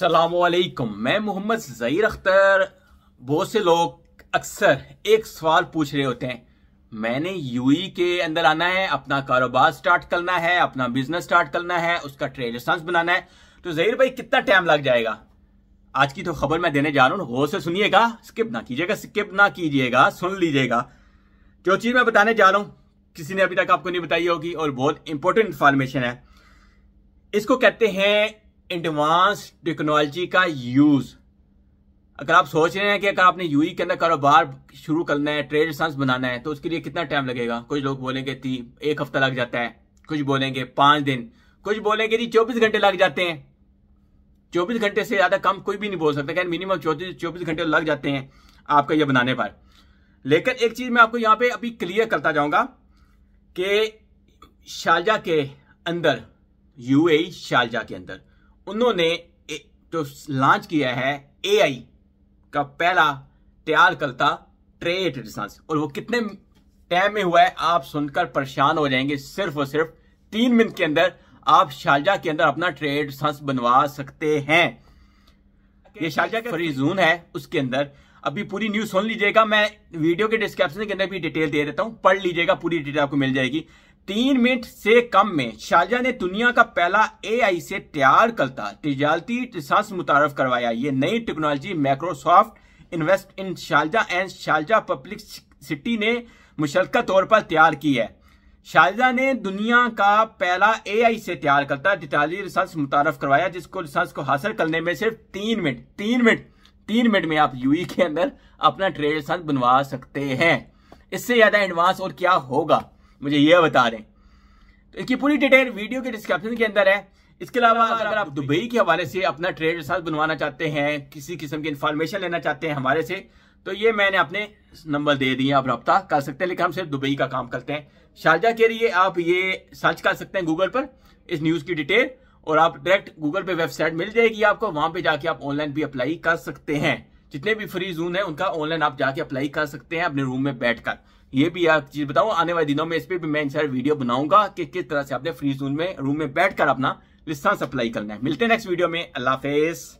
सलामकुम मैं मोहम्मद ज़हीर अख्तर बहुत से लोग अक्सर एक सवाल पूछ रहे होते हैं मैंने यूई के अंदर आना है अपना कारोबार स्टार्ट करना है अपना बिजनेस स्टार्ट करना है उसका ट्रेड लाइसेंस बनाना है तो ज़हीर भाई कितना टाइम लग जाएगा आज की तो खबर मैं देने जा रहा हूँ गौर से सुनिएगा स्किप ना कीजिएगा स्किप ना कीजिएगा सुन लीजिएगा जो चीज़ मैं बताने जा रहा हूँ किसी ने अभी तक आपको नहीं बताई होगी और बहुत इंपॉर्टेंट इन्फॉर्मेशन है इसको कहते हैं एडवांस टेक्नोलॉजी का यूज़ अगर आप सोच रहे हैं कि अगर आपने यूई e के अंदर कारोबार शुरू करना है ट्रेड लाइसेंस बनाना है तो उसके लिए कितना टाइम लगेगा कुछ लोग बोलेंगे तीन एक हफ्ता लग जाता है कुछ बोलेंगे पांच दिन कुछ बोलेंगे जी चौबीस घंटे लग जाते हैं चौबीस घंटे से ज़्यादा कम कोई भी नहीं बोल सकता क्या मिनिमम चौबीस चौबीस घंटे लग जाते हैं आपका यह बनाने पर लेकिन एक चीज़ मैं आपको यहां पे अभी क्लियर करता जाऊंगा कि शारजा के अंदर यूएई शारजा के अंदर उन्होंने जो लॉन्च किया है एआई का पहला तैयार करता ट्रेड रिसर्च और वो कितने टाइम में हुआ है आप सुनकर परेशान हो जाएंगे सिर्फ और सिर्फ तीन मिनट के अंदर आप शारजा के अंदर अपना ट्रेड सांस बनवा सकते हैं ये शारजा का फ्री जून है उसके अंदर अभी पूरी न्यूज सुन लीजिएगा मैं वीडियो के डिस्क्रिप्शन के अंदर भी डिटेल दे देता हूँ पढ़ लीजिएगा पूरी डिटेल आपको मिल जाएगी तीन मिनट से कम में शारजा ने दुनिया का पहला एआई से तैयार करता तजारती मुतारफ करवाया ये नई technology Microsoft invest in Shahjahan and Shahjahan public city ने मुशरका तौर पर तैयार की है शाहजहा ने दुनिया का पहला एआई से तैयार करता डिटाली लाइसेंस मुतारफ करवाया जिसको लाइसेंस को हासिल करने में सिर्फ तीन मिनट तीन मिनट तीन मिनट में आप यूई के अंदर अपना ट्रेड लाइसेंस बनवा सकते हैं इससे ज्यादा एडवांस और क्या होगा मुझे यह बता दें तो इसकी पूरी डिटेल वीडियो के डिस्क्रिप्शन के अंदर है इसके अलावा अगर आप दुबई के हवाले से अपना ट्रेड साथ बनवाना चाहते हैं किसी किस्म की इन्फॉर्मेशन लेना चाहते हैं हमारे से तो ये मैंने अपने नंबर दे दिए आप रब्ता कर सकते हैं लेकिन हम सिर्फ दुबई का काम करते हैं शारजा के लिए आप ये सर्च कर सकते हैं गूगल पर इस न्यूज़ की डिटेल और आप डायरेक्ट गूगल पे वेबसाइट मिल जाएगी आपको वहां पे जाके आप ऑनलाइन भी अप्लाई कर सकते हैं जितने भी फ्री जून है उनका ऑनलाइन आप जाके अप्लाई कर सकते हैं अपने रूम में बैठकर ये भी आप चीज बताऊं आने वाले दिनों में इस पर भी मैं इन वीडियो बनाऊंगा कि किस तरह से आपने फ्री जोन में रूम में बैठकर अपना लिस्सा सप्लाई करना है मिलते हैं नेक्स्ट वीडियो में अल्लाह हाफिज़